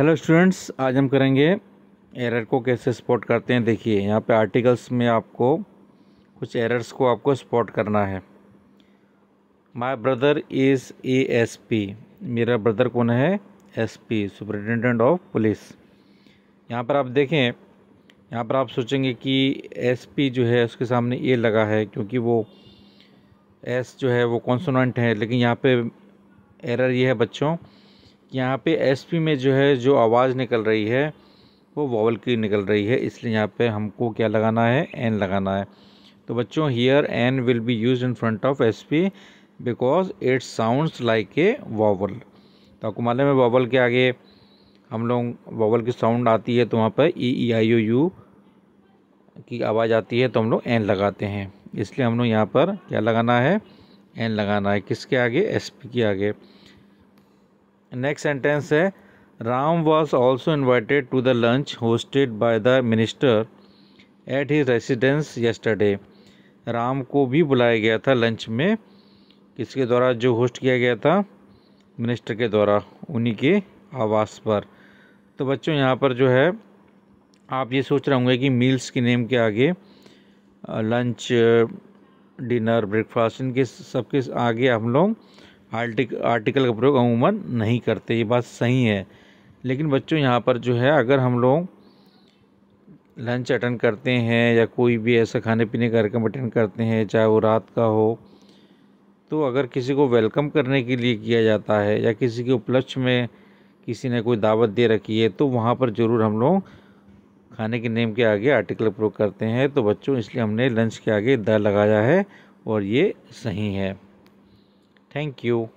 hello students आज हम करेंगे एरर को कैसे स्पॉट करते हैं देखिए यहाँ पे आर्टिकल्स में आपको कुछ एरर्स को आपको स्पॉट करना है my brother is a S P मेरा ब्रदर कौन है S P superintendent of police यहाँ पर आप देखें यहाँ पर आप सोचेंगे कि एस पी जो है उसके सामने ए लगा है क्योंकि वो एस जो है वो कॉन्सोनेंट है लेकिन यहाँ पर एरर ये है बच्चों यहाँ पे एसपी में जो है जो आवाज़ निकल रही है वो वॉवल की निकल रही है इसलिए यहाँ पे हमको क्या लगाना है एन लगाना है तो बच्चों here an will be use in front of S P because it sounds like a vowel तो आपको मालूम है वॉवल के आगे हम लोग वॉवल की साउंड आती है तो वहाँ पर ई ई आई ओ यू की आवाज़ आती है तो हम लोग एन लगाते हैं इसलिए हम लोग यहाँ पर क्या लगाना है एन लगाना है किसके आगे एस पी के आगे नेक्स्ट सेंटेंस है Ram was also invited to the lunch hosted by the minister at his residence yesterday Ram को भी बुलाया गया था लंच में किसके द्वारा जो होस्ट किया गया था मिनिस्टर के द्वारा उन्हीं के आवास पर तो बच्चों यहाँ पर जो है आप ये सोच रहे होंगे कि मील्स के नेम के आगे लंच डिनर ब्रेकफास्ट इनके सबके आगे हम लोग आर्टिक आर्टिकल का प्रयोग अमूमन नहीं करते ये बात सही है लेकिन बच्चों यहाँ पर जो है अगर हम लोग लंच अटेंड करते हैं या कोई भी ऐसा खाने पीने का कार्यक्रम अटेंड करते हैं चाहे वो रात का हो तो अगर किसी को वेलकम करने के लिए किया जाता है या किसी के उपलक्ष्य में किसी ने कोई दावत दे रखी है तो वहाँ पर ज़रूर हम लोग खाने के नेम के आगे आर्टिकल प्रयोग करते हैं तो बच्चों इसलिए हमने लंच के आगे द लगाया है और ये सही है thank you